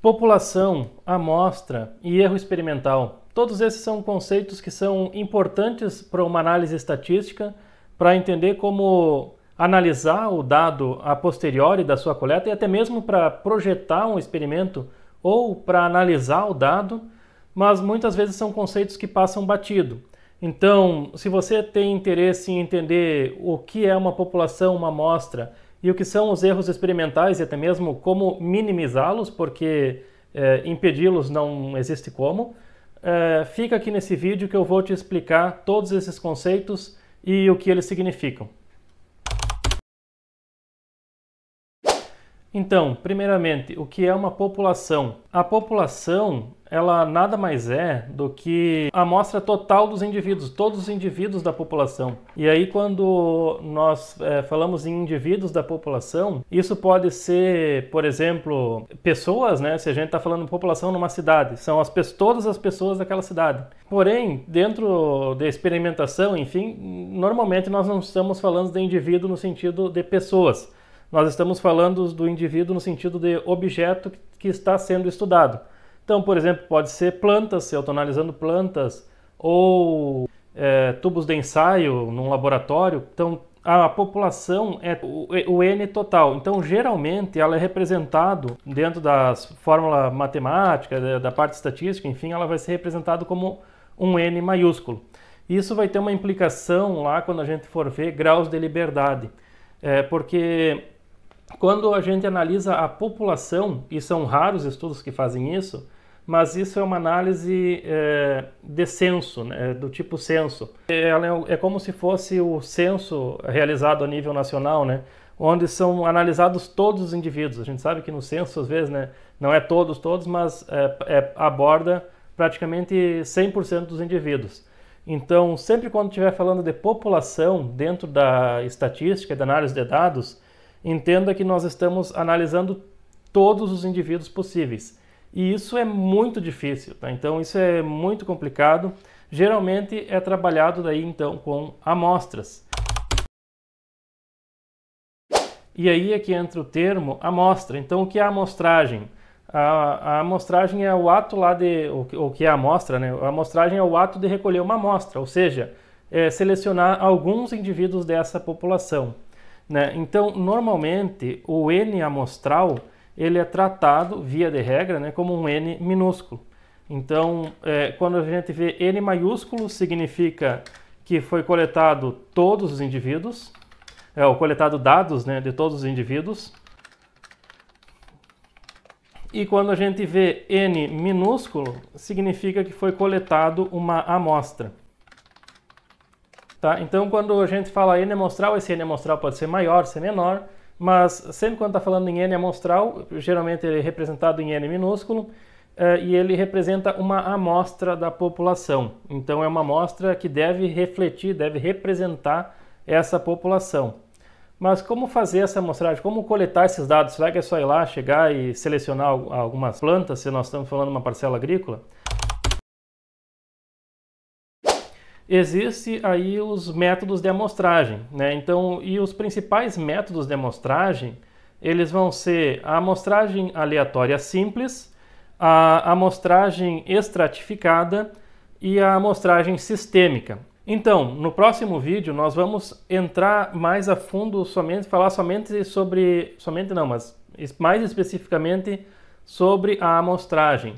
população, amostra e erro experimental. Todos esses são conceitos que são importantes para uma análise estatística, para entender como analisar o dado a posteriori da sua coleta e até mesmo para projetar um experimento ou para analisar o dado, mas muitas vezes são conceitos que passam batido. Então, se você tem interesse em entender o que é uma população, uma amostra, e o que são os erros experimentais e até mesmo como minimizá-los, porque é, impedi-los não existe como. É, fica aqui nesse vídeo que eu vou te explicar todos esses conceitos e o que eles significam. Então, primeiramente, o que é uma população? A população, ela nada mais é do que a amostra total dos indivíduos, todos os indivíduos da população. E aí, quando nós é, falamos em indivíduos da população, isso pode ser, por exemplo, pessoas, né? Se a gente está falando população numa cidade, são as, todas as pessoas daquela cidade. Porém, dentro da experimentação, enfim, normalmente nós não estamos falando de indivíduo no sentido de pessoas nós estamos falando do indivíduo no sentido de objeto que está sendo estudado. Então, por exemplo, pode ser plantas, se eu estou analisando plantas, ou é, tubos de ensaio num laboratório. Então, a população é o, é N total. Então, geralmente, ela é representado dentro das fórmulas matemáticas, da, da parte estatística, enfim, ela vai ser representada como um N maiúsculo. Isso vai ter uma implicação lá quando a gente for ver graus de liberdade. É, porque quando a gente analisa a população, e são raros estudos que fazem isso, mas isso é uma análise é, de censo, né, do tipo censo. É, ela é, é como se fosse o censo realizado a nível nacional, né, onde são analisados todos os indivíduos. A gente sabe que no censo, às vezes, né, não é todos, todos, mas é, é, aborda praticamente 100% dos indivíduos. Então, sempre quando estiver falando de população dentro da estatística e da análise de dados, Entenda que nós estamos analisando todos os indivíduos possíveis. E isso é muito difícil, tá? então isso é muito complicado. Geralmente é trabalhado daí então com amostras. E aí é que entra o termo amostra. Então o que é a amostragem? A, a amostragem é o ato lá de. O que é a amostra, né? A amostragem é o ato de recolher uma amostra, ou seja, é selecionar alguns indivíduos dessa população. Né? Então, normalmente, o N amostral ele é tratado, via de regra, né, como um N minúsculo. Então, é, quando a gente vê N maiúsculo, significa que foi coletado todos os indivíduos, é, o coletado dados né, de todos os indivíduos. E quando a gente vê N minúsculo, significa que foi coletado uma amostra. Tá? Então, quando a gente fala n amostral, esse n amostral pode ser maior, ser menor, mas sempre quando está falando em n amostral, geralmente ele é representado em n minúsculo, uh, e ele representa uma amostra da população. Então, é uma amostra que deve refletir, deve representar essa população. Mas como fazer essa amostragem? Como coletar esses dados? Será que é só ir lá, chegar e selecionar algumas plantas, se nós estamos falando de uma parcela agrícola? existe aí os métodos de amostragem, né? Então, e os principais métodos de amostragem, eles vão ser a amostragem aleatória simples, a amostragem estratificada e a amostragem sistêmica. Então, no próximo vídeo nós vamos entrar mais a fundo somente falar somente sobre somente não, mas mais especificamente sobre a amostragem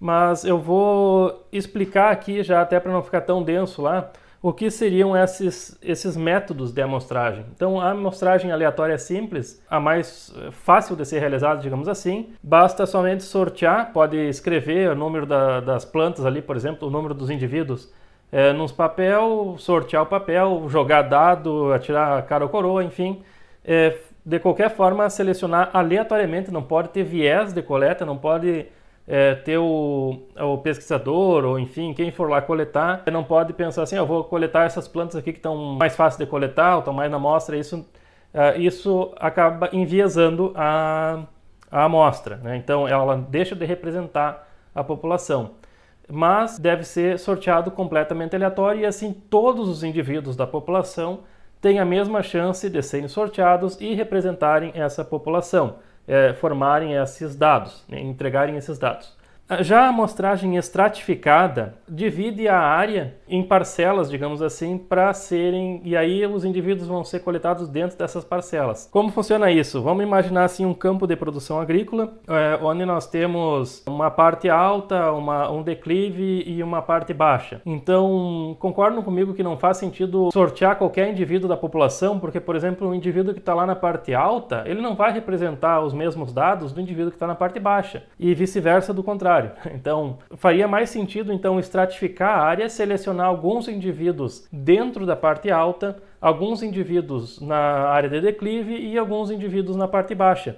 mas eu vou explicar aqui já até para não ficar tão denso lá o que seriam esses, esses métodos de amostragem. Então, a amostragem aleatória é simples, a mais eh, fácil de ser realizada, digamos assim. Basta somente sortear, pode escrever o número da, das plantas ali, por exemplo, o número dos indivíduos é, nos papel, sortear o papel, jogar dado, atirar cara ou coroa, enfim. É, de qualquer forma, selecionar aleatoriamente, não pode ter viés de coleta, não pode é, ter o, é, o, pesquisador ou enfim, quem for lá coletar, não pode pensar assim, ah, eu vou coletar essas plantas aqui que estão mais fáceis de coletar, ou estão mais na amostra, isso, é, isso acaba enviesando a, a amostra, né? então ela deixa de representar a população. Mas deve ser sorteado completamente aleatório e assim todos os indivíduos da população têm a mesma chance de serem sorteados e representarem essa população é, formarem esses dados, né, entregarem esses dados. Já a amostragem estratificada divide a área em parcelas, digamos assim, para serem. E aí os indivíduos vão ser coletados dentro dessas parcelas. Como funciona isso? Vamos imaginar assim um campo de produção agrícola, é, onde nós temos uma parte alta, uma, um declive e uma parte baixa. Então, concordam comigo que não faz sentido sortear qualquer indivíduo da população, porque, por exemplo, o um indivíduo que está lá na parte alta, ele não vai representar os mesmos dados do indivíduo que está na parte baixa, e vice-versa do contrário contrário. Então, faria mais sentido então estratificar a área, selecionar alguns indivíduos dentro da parte alta, alguns indivíduos na área de declive e alguns indivíduos na parte baixa.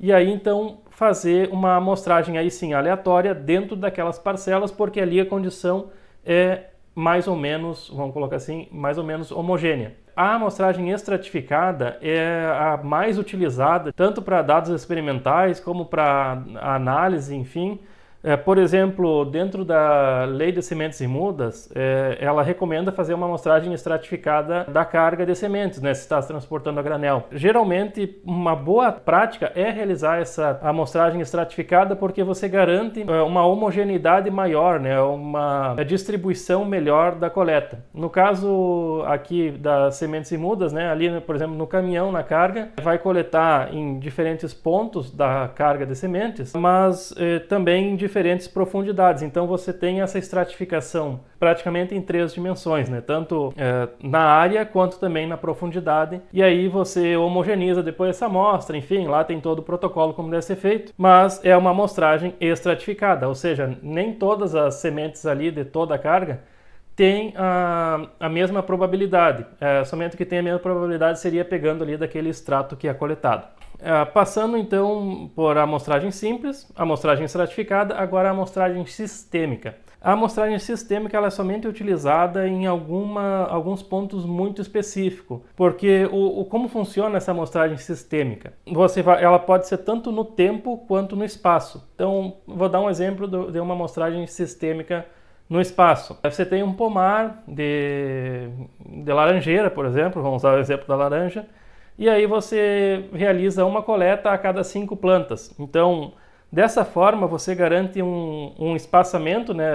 E aí então fazer uma amostragem aí sim aleatória dentro daquelas parcelas, porque ali a condição é mais ou menos, vamos colocar assim, mais ou menos homogênea. A amostragem estratificada é a mais utilizada tanto para dados experimentais como para análise, enfim, é, por exemplo, dentro da lei de sementes e mudas, é, ela recomenda fazer uma amostragem estratificada da carga de sementes, né, se está transportando a granel. Geralmente, uma boa prática é realizar essa amostragem estratificada porque você garante é, uma homogeneidade maior, né, uma distribuição melhor da coleta. No caso aqui das sementes e mudas, né, ali, por exemplo, no caminhão, na carga, vai coletar em diferentes pontos da carga de sementes, mas é, também em diferentes profundidades. Então você tem essa estratificação praticamente em três dimensões, né? tanto é, na área quanto também na profundidade. E aí você homogeneiza depois essa amostra, enfim, lá tem todo o protocolo como deve ser feito, mas é uma amostragem estratificada, ou seja, nem todas as sementes ali de toda a carga tem a, a mesma probabilidade, é, somente o que tem a mesma probabilidade seria pegando ali daquele extrato que é coletado. Ah, passando então por amostragem simples, amostragem estratificada, agora a amostragem sistêmica. A amostragem sistêmica ela é somente utilizada em alguma, alguns pontos muito específicos, porque o, o, como funciona essa amostragem sistêmica? Você vai, ela pode ser tanto no tempo quanto no espaço. Então, vou dar um exemplo do, de uma amostragem sistêmica no espaço. Você tem um pomar de, de laranjeira, por exemplo, vamos usar o exemplo da laranja, e aí você realiza uma coleta a cada cinco plantas. Então, dessa forma, você garante um, um espaçamento né,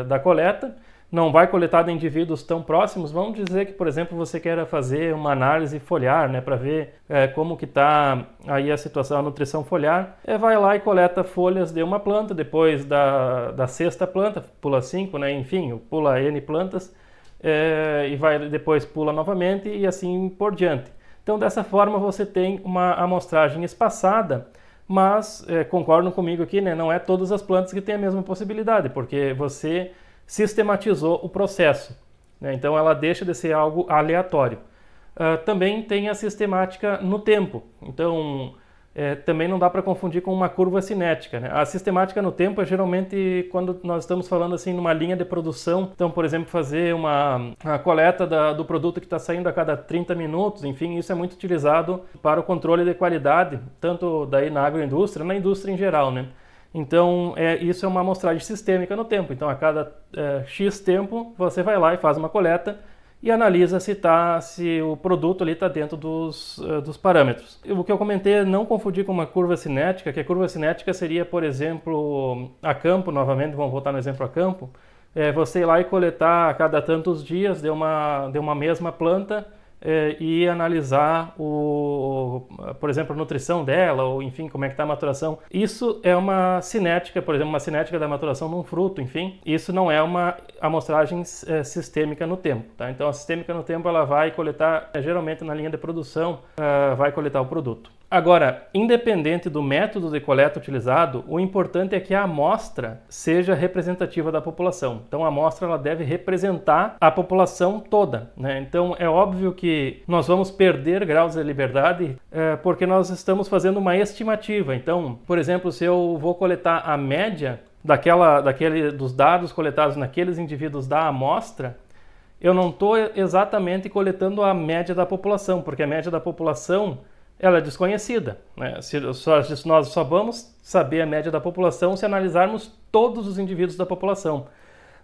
é, da coleta, não vai coletar de indivíduos tão próximos. Vamos dizer que, por exemplo, você queira fazer uma análise foliar, né, para ver é, como que está aí a situação da nutrição foliar. É, vai lá e coleta folhas de uma planta, depois da, da sexta planta, pula cinco, né, enfim, pula n plantas, é, e vai depois pula novamente e assim por diante. Então, dessa forma, você tem uma amostragem espaçada, mas é, concordam comigo aqui, né, não é todas as plantas que têm a mesma possibilidade, porque você sistematizou o processo. Né, então, ela deixa de ser algo aleatório. Uh, também tem a sistemática no tempo. Então, é, também não dá para confundir com uma curva cinética. Né? A sistemática no tempo é geralmente quando nós estamos falando assim numa linha de produção. Então, por exemplo, fazer uma coleta da, do produto que está saindo a cada 30 minutos, enfim, isso é muito utilizado para o controle de qualidade, tanto daí na agroindústria, na indústria em geral, né? Então, é, isso é uma amostragem sistêmica no tempo. Então, a cada é, X tempo, você vai lá e faz uma coleta e analisa se, tá, se o produto ali está dentro dos, eh, dos parâmetros. O que eu comentei é não confundir com uma curva cinética, que a curva cinética seria, por exemplo, a campo, novamente, vamos voltar no exemplo a campo, é você ir lá e coletar a cada tantos dias de uma, de uma mesma planta é, e analisar, o, por exemplo, a nutrição dela, ou enfim, como é que está a maturação. Isso é uma cinética, por exemplo, uma cinética da maturação num fruto, enfim. Isso não é uma amostragem é, sistêmica no tempo. Tá? Então, a sistêmica no tempo ela vai coletar, é, geralmente na linha de produção, vai coletar o produto. Agora, independente do método de coleta utilizado, o importante é que a amostra seja representativa da população. Então, a amostra ela deve representar a população toda. Né? Então, é óbvio que nós vamos perder graus de liberdade é, porque nós estamos fazendo uma estimativa. Então, por exemplo, se eu vou coletar a média daquela, daquele, dos dados coletados naqueles indivíduos da amostra, eu não estou exatamente coletando a média da população, porque a média da população ela é desconhecida. Né? Se, nós só vamos saber a média da população se analisarmos todos os indivíduos da população.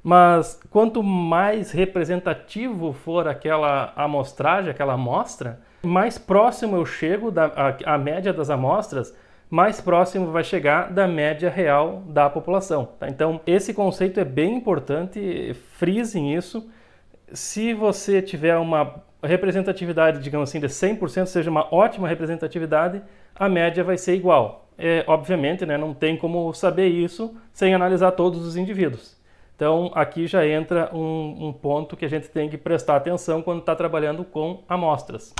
Mas quanto mais representativo for aquela amostragem, aquela amostra, mais próximo eu chego da a, a média das amostras, mais próximo vai chegar da média real da população. Tá? Então, esse conceito é bem importante, frisem isso. Se você tiver uma a representatividade, digamos assim, de 100% seja uma ótima representatividade, a média vai ser igual. É, obviamente, né, não tem como saber isso sem analisar todos os indivíduos. Então, aqui já entra um, um ponto que a gente tem que prestar atenção quando está trabalhando com amostras.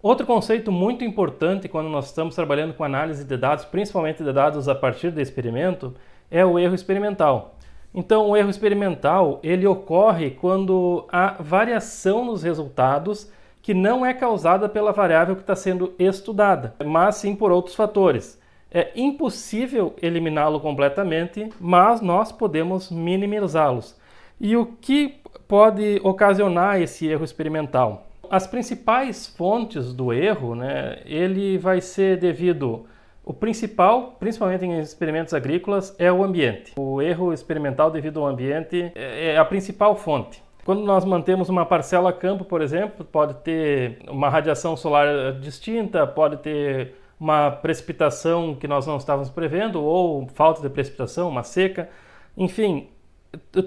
Outro conceito muito importante quando nós estamos trabalhando com análise de dados, principalmente de dados a partir de experimento, é o erro experimental. Então, o erro experimental ele ocorre quando há variação nos resultados que não é causada pela variável que está sendo estudada, mas sim por outros fatores. É impossível eliminá-lo completamente, mas nós podemos minimizá-los. E o que pode ocasionar esse erro experimental? As principais fontes do erro, né, ele vai ser devido o principal, principalmente em experimentos agrícolas, é o ambiente. O erro experimental devido ao ambiente é, é a principal fonte. Quando nós mantemos uma parcela a campo, por exemplo, pode ter uma radiação solar distinta, pode ter uma precipitação que nós não estávamos prevendo, ou falta de precipitação, uma seca. Enfim,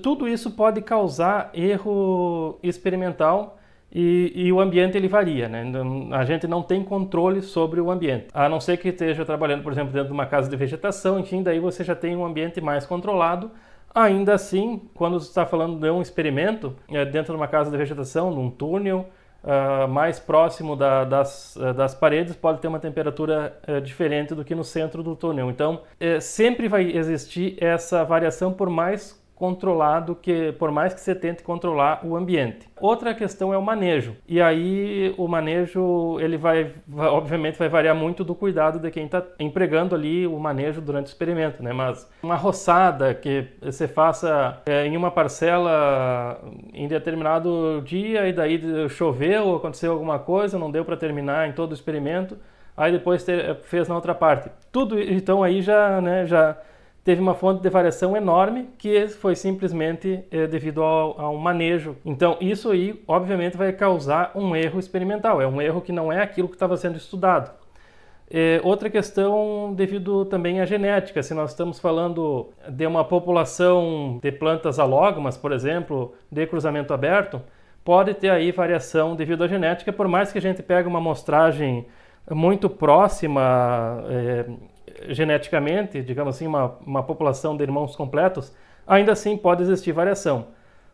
tudo isso pode causar erro experimental e, e, o ambiente ele varia, né? Então, a gente não tem controle sobre o ambiente, a não ser que esteja trabalhando, por exemplo, dentro de uma casa de vegetação, enfim, daí você já tem um ambiente mais controlado. Ainda assim, quando você está falando de um experimento, é, dentro de uma casa de vegetação, num túnel, uh, mais próximo da, das, uh, das paredes, pode ter uma temperatura uh, diferente do que no centro do túnel. Então, eh, sempre vai existir essa variação, por mais controlar do que, por mais que você tente controlar o ambiente. Outra questão é o manejo. E aí o manejo, ele vai, vai obviamente, vai variar muito do cuidado de quem está empregando ali o manejo durante o experimento, né? Mas uma roçada que você faça é, em uma parcela em determinado dia e daí choveu, aconteceu alguma coisa, não deu para terminar em todo o experimento, aí depois ter, fez na outra parte. Tudo, então aí já, né, já teve uma fonte de variação enorme que foi simplesmente é, devido ao, a um manejo. Então, isso aí, obviamente, vai causar um erro experimental, é um erro que não é aquilo que estava sendo estudado. É, outra questão devido também à genética, se nós estamos falando de uma população de plantas alógamas, por exemplo, de cruzamento aberto, pode ter aí variação devido à genética, por mais que a gente pegue uma amostragem muito próxima, é, geneticamente, digamos assim, uma, uma população de irmãos completos, ainda assim pode existir variação.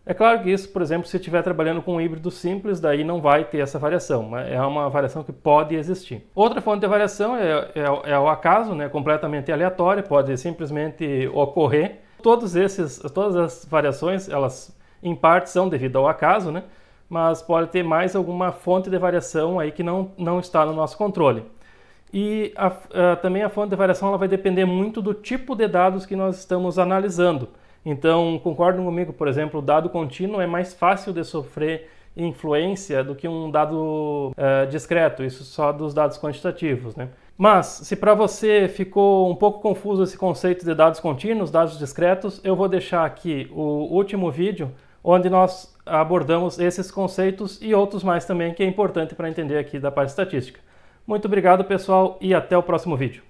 É claro que isso, por exemplo, se estiver trabalhando com um híbrido simples, daí não vai ter essa variação. Né? É uma variação que pode existir. Outra fonte de variação é, é, é o acaso, né? completamente aleatório, pode simplesmente ocorrer. Todos esses, todas as variações, elas em parte são devido ao acaso, né? mas pode ter mais alguma fonte de variação aí que não, não está no nosso controle. E a, a, também a fonte de variação ela vai depender muito do tipo de dados que nós estamos analisando. Então, concordam comigo, por exemplo, o dado contínuo é mais fácil de sofrer influência do que um dado uh, discreto, isso só dos dados quantitativos. Né? Mas, se para você ficou um pouco confuso esse conceito de dados contínuos, dados discretos, eu vou deixar aqui o último vídeo onde nós abordamos esses conceitos e outros mais também que é importante para entender aqui da parte estatística. Muito obrigado, pessoal, e até o próximo vídeo.